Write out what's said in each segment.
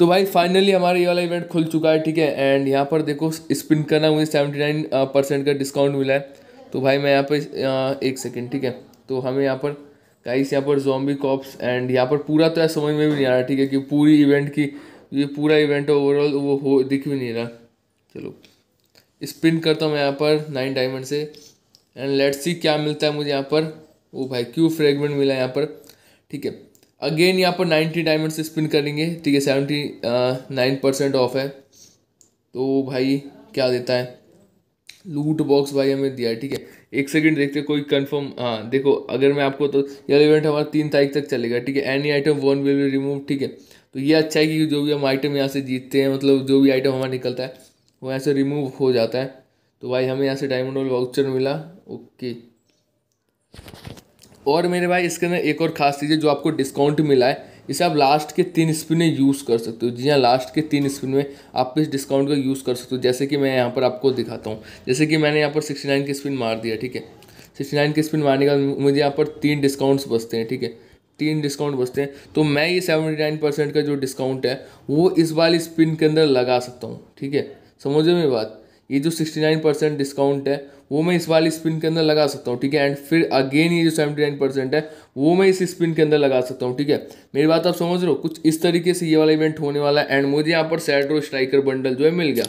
तो भाई फाइनली हमारा ये वाला इवेंट खुल चुका है ठीक है एंड यहाँ पर देखो स्पिन करना मुझे सेवेंटी नाइन परसेंट का डिस्काउंट मिला है तो भाई मैं यहाँ पर एक सेकेंड ठीक है तो हमें यहाँ पर गाइस यहाँ पर जॉम्बी कॉप्स एंड यहाँ पर पूरा तो है समझ में भी नहीं आ रहा ठीक है कि पूरी इवेंट की ये पूरा इवेंट ओवरऑल वो हो दिख भी नहीं रहा चलो स्पिन करता हूँ मैं यहाँ पर नाइन डायमंड से एंड लेट्स सी क्या मिलता है मुझे यहाँ पर वो भाई क्यू फ्रेगमेंट मिला है यहाँ पर ठीक है अगेन यहाँ पर नाइन्टी डायमंड से स्पिन करेंगे ठीक है सेवेंटी नाइन परसेंट ऑफ है तो भाई क्या देता है लूट बॉक्स भाई हमें दिया है ठीक है एक सेकंड देखते कोई कंफर्म हाँ देखो अगर मैं आपको तो यह इवेंट हमारा तीन तारीख तक चलेगा ठीक है any item one will be remove ठीक है तो ये अच्छा है कि जो भी हम आइटम यहाँ से जीतते हैं मतलब जो भी आइटम हमारा निकलता है वो यहाँ से रिमूव हो जाता है तो भाई हमें यहाँ से डायमंड वाउचर मिला ओके और मेरे भाई इसके अंदर एक और खास चीज़ है जो आपको डिस्काउंट मिला है इसे आप लास्ट के तीन स्पिन में यूज़ कर सकते हो जी हाँ लास्ट के तीन स्पिन में आप इस डिस्काउंट का यूज़ कर सकते हो जैसे कि मैं यहाँ पर आपको दिखाता हूँ जैसे कि मैंने यहाँ पर सिक्सटी नाइन की स्पिन मार दिया ठीक है सिक्सटी नाइन की स्पिन मारने के बाद मुझे यहाँ पर तीन डिस्काउंट्स बचते हैं ठीक है तीन डिस्काउंट बचते हैं तो मैं ये सेवेंटी नाइन परसेंट का जो डिस्काउंट है वो इस वाली स्पिन के अंदर लगा सकता हूँ ठीक है समझो मेरी बात ये जो सिक्सटी नाइन परसेंट डिस्काउंट है वो मैं इस वाली स्पिन के अंदर लगा सकता हूँ ठीक है एंड फिर अगेन ये जो सेवेंटी नाइन परसेंट है वो मैं इस स्पिन के अंदर लगा सकता हूँ ठीक है मेरी बात आप समझ रहे हो कुछ इस तरीके से ये वाला इवेंट होने वाला है एंड मुझे यहाँ पर सैड्रो स्ट्राइकर बंडल जो है मिल गया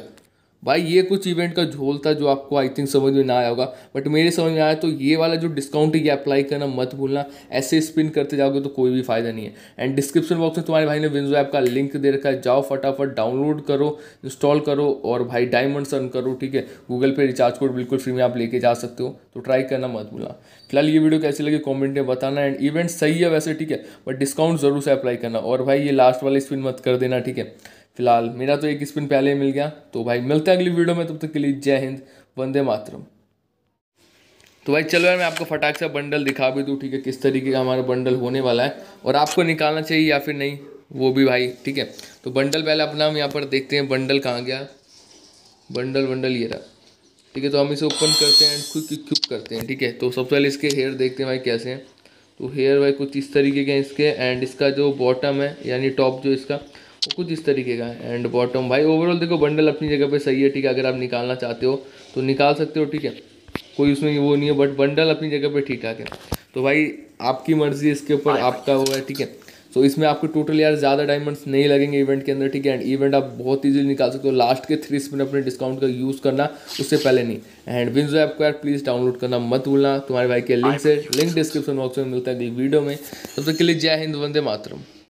भाई ये कुछ इवेंट का झोल था जो आपको आई थिंक समझ में ना आया होगा बट मेरे समझ में आया तो ये वाला जो डिस्काउंट है ये अप्लाई करना मत भूलना ऐसे स्पिन करते जाओगे तो कोई भी फायदा नहीं है एंड डिस्क्रिप्शन बॉक्स में तुम्हारे भाई ने विंजो ऐप का लिंक दे रखा है जाओ फटाफट डाउनलोड करो इंस्टॉल करो और भाई डायमंड अर्न करो ठीक है गूगल पे रिचार्ज कोड बिल्कुल फ्री में आप लेके जा सकते हो तो ट्राई करना मत भूलना फिलहाल ये वीडियो कैसी लगी कॉमेंट में बताना एंड इवेंट सही है वैसे ठीक है बट डिस्काउंट जरूर से अप्लाई करना और भाई ये लास्ट वाले स्पिन मत कर देना ठीक है फिलहाल मेरा तो एक स्पिन पहले ही मिल गया तो भाई मिलते हैं अगली वीडियो में तब तक के लिए जय हिंद वंदे मातरम तो भाई चलो यार मैं आपको फटाक से बंडल दिखा भी दूँ ठीक है किस तरीके का हमारा बंडल होने वाला है और आपको निकालना चाहिए या फिर नहीं वो भी भाई ठीक है तो बंडल पहले अपना हम यहाँ पर देखते हैं बंडल कहाँ गया बंडल वंडल ये रहा ठीक है तो हम इसे ओपन करते हैं एंड क्विक क्यूक करते हैं ठीक है तो सबसे पहले इसके हेयर देखते हैं भाई कैसे हैं तो हेयर भाई कुछ इस तरीके के हैं इसके एंड इसका जो बॉटम है यानी टॉप जो इसका वो कुछ इस तरीके का है एंड बॉटम भाई ओवरऑल देखो बंडल अपनी जगह पे सही है ठीक है अगर आप निकालना चाहते हो तो निकाल सकते हो ठीक है कोई उसमें वो नहीं है बट बंडल अपनी जगह पे ठीक ठाक है तो भाई आपकी मर्जी इसके ऊपर आपका वो है ठीक है सो so, इसमें आपको टोटल यार ज़्यादा डायमंड्स नहीं लगेंगे इवेंट के अंदर ठीक है एंड इवेंट आप बहुत ईजिली निकाल सकते हो लास्ट के थ्री स्पिन अपने डिस्काउंट का यूज़ करना उससे पहले नहीं एंड विंजो ऐप को यार प्लीज़ डाउनलोड करना मत भूलना तुम्हारे भाई के लिंक से लिंक डिस्क्रिप्शन बॉक्स में मिलता है अगली वीडियो में तब तक के लिए जय हिंद वंदे मातरम